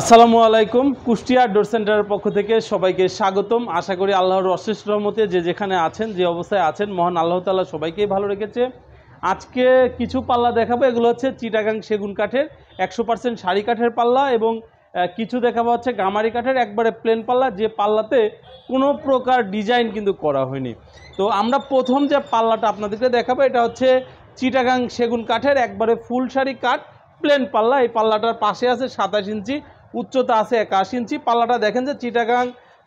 আসসালামু আলাইকুম কুষ্টিয়া ডোর সেন্টারের পক্ষ থেকে সবাইকে স্বাগতম আশা করি আল্লাহর অশেষ রহমতে যে যেখানে আছেন যে অবস্থায় আছেন মহান আল্লাহ তালা সবাইকেই ভালো রেখেছে আজকে কিছু পাল্লা দেখাবো এগুলো হচ্ছে চিটাগাং সেগুন কাঠের একশো পার্সেন্ট শাড়ি কাঠের পাল্লা এবং কিছু দেখাবো হচ্ছে গামারি কাঠের একবারে প্লেন পাল্লা যে পাল্লাতে কোনো প্রকার ডিজাইন কিন্তু করা হয়নি তো আমরা প্রথম যে পাল্লাটা আপনাদেরকে দেখাবো এটা হচ্ছে চিটাগাং সেগুন কাঠের একবারে ফুল শাড়ি কাঠ প্লেন পাল্লা এই পাল্লাটার পাশে আছে সাতাশ ইঞ্চি উচ্চতা আছে একাশি ইঞ্চি পাল্লাটা দেখেন যে চিটাগাং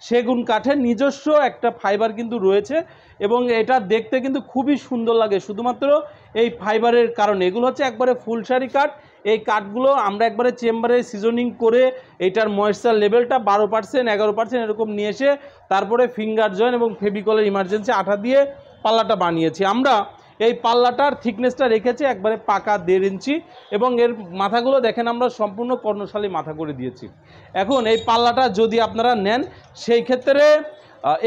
সেগুন কাঠের নিজস্ব একটা ফাইবার কিন্তু রয়েছে এবং এটা দেখতে কিন্তু খুবই সুন্দর লাগে শুধুমাত্র এই ফাইবারের কারণে এগুলো হচ্ছে একবারে শাড়ি কাঠ এই কাঠগুলো আমরা একবারে চেম্বারে সিজনিং করে এটার ময়েশ্চার লেভেলটা বারো পার্সেন্ট এগারো পার্সেন্ট এরকম নিয়ে এসে তারপরে ফিঙ্গার জয়েন এবং ফেভিকলের ইমার্জেন্সি আঠা দিয়ে পাল্লাটা বানিয়েছি আমরা এই পাল্লাটার থিকনেসটা রেখেছে একবারে পাকা দেড় ইঞ্চি এবং এর মাথাগুলো দেখেন আমরা সম্পূর্ণ কর্ণশালী মাথা করে দিয়েছি এখন এই পাল্লাটা যদি আপনারা নেন সেই ক্ষেত্রে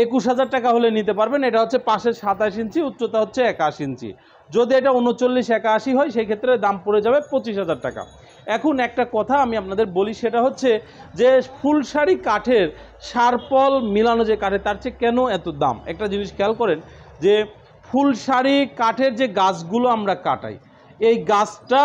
একুশ হাজার টাকা হলে নিতে পারবেন এটা হচ্ছে পাশে সাতাশ ইঞ্চি উচ্চতা হচ্ছে একাশ ইঞ্চি যদি এটা উনচল্লিশ একাশি হয় সেই ক্ষেত্রে দাম পড়ে যাবে পঁচিশ হাজার টাকা এখন একটা কথা আমি আপনাদের বলি সেটা হচ্ছে যে ফুল শাড়ি কাঠের সারপল মিলানো যে কাঠে তার চেয়ে কেন এত দাম একটা জিনিস খেয়াল করেন যে ফুল শাড়ি কাঠের যে গাছগুলো আমরা কাটাই এই গাছটা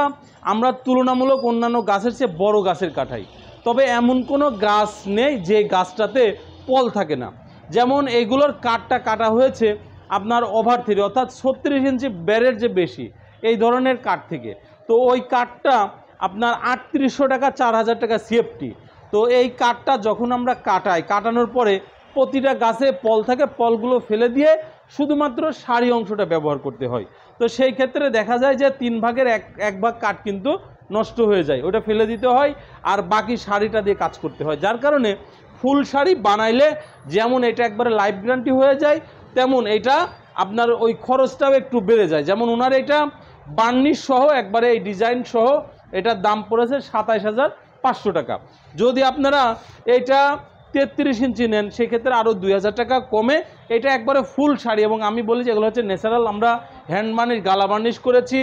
আমরা তুলনামূলক অন্যান্য গাছের চেয়ে বড় গাছের কাটাই তবে এমন কোনো গাছ নেই যে গাছটাতে পল থাকে না যেমন এগুলোর কাঠটা কাটা হয়েছে আপনার ওভার থ্রি অর্থাৎ ছত্রিশ ইঞ্চি ব্যারের যে বেশি এই ধরনের কাঠ থেকে তো ওই কাঠটা আপনার আটত্রিশশো টাকা চার হাজার টাকা সেফটি তো এই কাঠটা যখন আমরা কাটাই কাটানোর পরে প্রতিটা গাছে পল থাকে পলগুলো ফেলে দিয়ে শুধুমাত্র শাড়ি অংশটা ব্যবহার করতে হয় তো সেই ক্ষেত্রে দেখা যায় যে তিন ভাগের এক এক ভাগ কাঠ কিন্তু নষ্ট হয়ে যায় ওটা ফেলে দিতে হয় আর বাকি শাড়িটা দিয়ে কাজ করতে হয় যার কারণে ফুল শাড়ি বানাইলে যেমন এটা একবারে লাইফ গ্যারান্টি হয়ে যায় তেমন এটা আপনার ওই খরচটাও একটু বেড়ে যায় যেমন ওনার এটা বার্নিশ সহ একবারে এই ডিজাইন সহ এটার দাম পড়েছে সাতাইশ হাজার পাঁচশো টাকা যদি আপনারা এটা তেত্রিশ ইঞ্চি নেন সেক্ষেত্রে আরও দুই হাজার টাকা কমে এটা একবারে ফুল শাড়ি এবং আমি বলি যে এগুলো হচ্ছে ন্যাচারাল আমরা হ্যান্ড বার্নিশ গালা বার্নিশ করেছি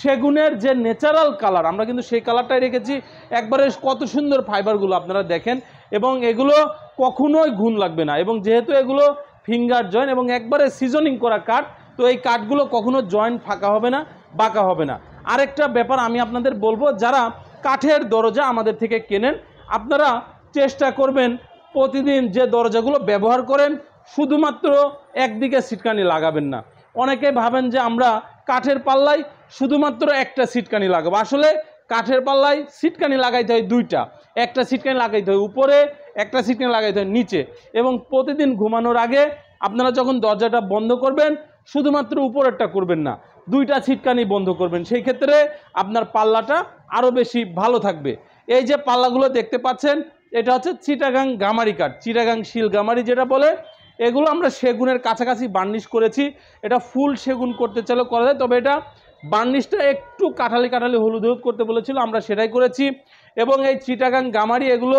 সেগুনের যে ন্যাচারাল কালার আমরা কিন্তু সেই কালারটাই রেখেছি একবারে কত সুন্দর ফাইবারগুলো আপনারা দেখেন এবং এগুলো কখনোই ঘুণ লাগবে না এবং যেহেতু এগুলো ফিঙ্গার জয়েন এবং একবারে সিজনিং করা কাঠ তো এই কাঠগুলো কখনো জয়েন্ট ফাঁকা হবে না বাঁকা হবে না আরেকটা ব্যাপার আমি আপনাদের বলবো যারা কাঠের দরজা আমাদের থেকে কেনেন আপনারা চেষ্টা করবেন প্রতিদিন যে দরজাগুলো ব্যবহার করেন শুধুমাত্র একদিকে সিটকানি লাগাবেন না অনেকে ভাবেন যে আমরা কাঠের পাল্লায় শুধুমাত্র একটা সিটকানি লাগাবো আসলে কাঠের পাল্লায় সিটকানি লাগাইতে হয় দুইটা একটা সিটকানি লাগাইতে হয় উপরে একটা সিটকানি লাগাইতে হয় নিচে এবং প্রতিদিন ঘুমানোর আগে আপনারা যখন দরজাটা বন্ধ করবেন শুধুমাত্র উপরেরটা করবেন না দুইটা ছিটকানি বন্ধ করবেন সেই ক্ষেত্রে আপনার পাল্লাটা আরও বেশি ভালো থাকবে এই যে পাল্লাগুলো দেখতে পাচ্ছেন এটা হচ্ছে চিটাগাং গামারি কাঠ চিটাগাং শিল গামারি যেটা বলে এগুলো আমরা সেগুনের কাছাকাছি বার্নিশ করেছি এটা ফুল সেগুন করতে চাইলে করা যায় তবে এটা বার্নিশটা একটু কাঠালি কাঠালি হলুদ হলুদ করতে বলেছিল আমরা সেটাই করেছি এবং এই চিটাগাং গামারি এগুলো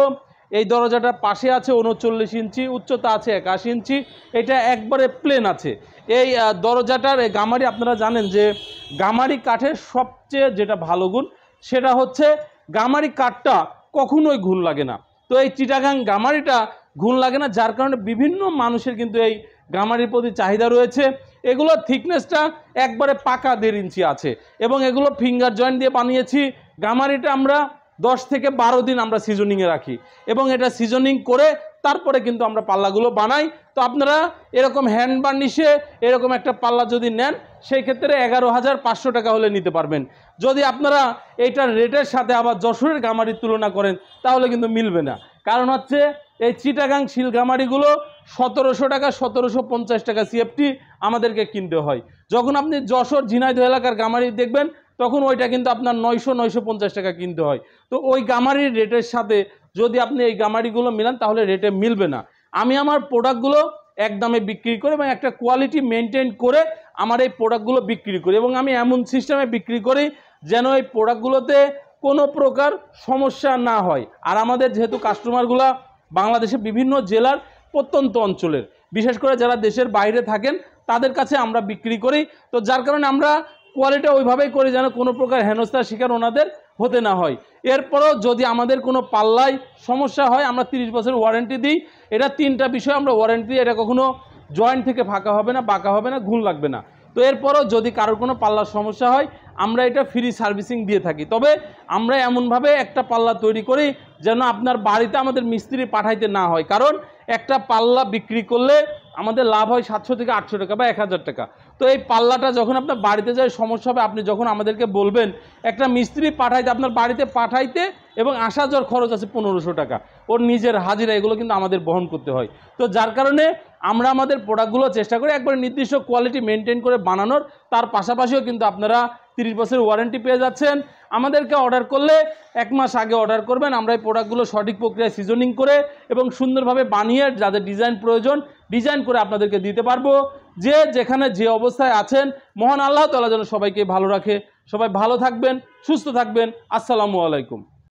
এই দরজাটার পাশে আছে উনচল্লিশ ইঞ্চি উচ্চতা আছে একাশি ইঞ্চি এটা একবারে প্লেন আছে এই দরজাটার এই গামারি আপনারা জানেন যে গামারি কাঠের সবচেয়ে যেটা ভালো গুণ সেটা হচ্ছে গামারি কাঠটা কখনোই ঘুণ লাগে না তো এই চিটাগাং গামারিটা ঘুণ লাগে না যার কারণে বিভিন্ন মানুষের কিন্তু এই গামারির প্রতি চাহিদা রয়েছে এগুলোর থিকনেসটা একবারে পাকা দেড় ইঞ্চি আছে এবং এগুলো ফিঙ্গার জয়েন্ট দিয়ে বানিয়েছি গামারিটা আমরা দশ থেকে বারো দিন আমরা সিজনিংয়ে রাখি এবং এটা সিজনিং করে তারপরে কিন্তু আমরা পাল্লাগুলো বানাই তো আপনারা এরকম হ্যান্ড বার্নিশে এরকম একটা পাল্লা যদি নেন সেই ক্ষেত্রে এগারো হাজার পাঁচশো টাকা হলে নিতে পারবেন যদি আপনারা এইটার রেটের সাথে আবার যশোরের গামারির তুলনা করেন তাহলে কিন্তু মিলবে না কারণ হচ্ছে এই চিটাগাং শিলগামারিগুলো সতেরোশো টাকা সতেরোশো পঞ্চাশ টাকা সিএফটি আমাদেরকে কিনতে হয় যখন আপনি যশোর ঝিনাইদ এলাকার গামারি দেখবেন তখন ওইটা কিন্তু আপনার নয়শো নয়শো পঞ্চাশ টাকা কিনতে হয় তো ওই গামারির রেটের সাথে যদি আপনি এই গামারিগুলো মিলান তাহলে রেটে মিলবে না আমি আমার প্রোডাক্টগুলো এক দামে বিক্রি করে এবং একটা কোয়ালিটি মেনটেন করে আমার এই প্রোডাক্টগুলো বিক্রি করি এবং আমি এমন সিস্টেমে বিক্রি করি যেন এই প্রোডাক্টগুলোতে কোনো প্রকার সমস্যা না হয় আর আমাদের যেহেতু কাস্টমারগুলা বাংলাদেশের বিভিন্ন জেলার প্রত্যন্ত অঞ্চলের বিশেষ করে যারা দেশের বাইরে থাকেন তাদের কাছে আমরা বিক্রি করি তো যার কারণে আমরা কোয়ালিটি ওইভাবেই করি যেন কোনো প্রকার হেনস্থার শিকার ওনাদের হতে না হয় এরপরও যদি আমাদের কোনো পাল্লায় সমস্যা হয় আমরা তিরিশ বছর ওয়ারেন্টি দিই এটা তিনটা বিষয় আমরা ওয়ারেন্টি দিই এটা কখনো জয়েন্ট থেকে ফাঁকা হবে না বাঁকা হবে না ঘুম লাগবে না তো এরপরও যদি কারোর কোনো পাল্লার সমস্যা হয় আমরা এটা ফ্রি সার্ভিসিং দিয়ে থাকি তবে আমরা এমনভাবে একটা পাল্লা তৈরি করি যেন আপনার বাড়িতে আমাদের মিস্ত্রি পাঠাইতে না হয় কারণ একটা পাল্লা বিক্রি করলে আমাদের লাভ হয় সাতশো থেকে আটশো টাকা বা এক হাজার টাকা তো এই পাল্লাটা যখন আপনার বাড়িতে যায় সমস্যা হবে আপনি যখন আমাদেরকে বলবেন একটা মিস্ত্রি পাঠাইতে আপনার বাড়িতে পাঠাইতে এবং আসা যাওয়ার খরচ আছে পনেরোশো টাকা ওর নিজের হাজিরা এগুলো কিন্তু আমাদের বহন করতে হয় তো যার কারণে আমরা আমাদের প্রোডাক্টগুলো চেষ্টা করি একবার নির্দিষ্ট কোয়ালিটি মেনটেন করে বানানোর তার পাশাপাশিও কিন্তু আপনারা তিরিশ বছরের ওয়ারেন্টি পেয়ে যাচ্ছেন আমাদেরকে অর্ডার করলে এক মাস আগে অর্ডার করবেন আমরা এই প্রোডাক্টগুলো সঠিক প্রক্রিয়ায় সিজনিং করে এবং সুন্দরভাবে বানিয়ে যাদের ডিজাইন প্রয়োজন ডিজাইন করে আপনাদেরকে দিতে পারবো যে যেখানে যে অবস্থায় আছেন মহান আল্লাহ তালা যেন সবাইকে ভালো রাখে সবাই ভালো থাকবেন সুস্থ থাকবেন আসসালামু আলাইকুম